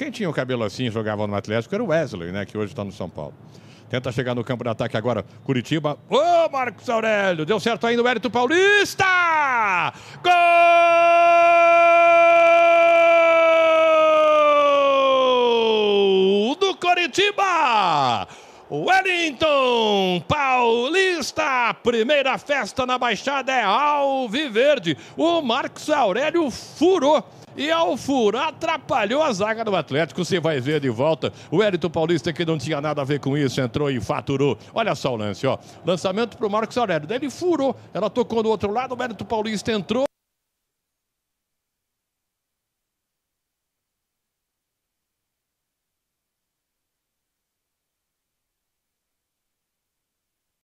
Quem tinha o cabelo assim e jogava no Atlético era o Wesley, né? Que hoje está no São Paulo. Tenta chegar no campo de ataque agora, Curitiba. Ô, Marcos Aurélio! Deu certo ainda no Hérito Paulista! Gol do Curitiba! Wellington Paulista, primeira festa na Baixada é Alviverde. O Marcos Aurélio furou. E ao furar, atrapalhou a zaga do Atlético. Você vai ver de volta. O Wellington Paulista, que não tinha nada a ver com isso, entrou e faturou. Olha só o lance, ó. Lançamento pro Marcos Aurélio. Daí ele furou. Ela tocou do outro lado, o Wellington Paulista entrou.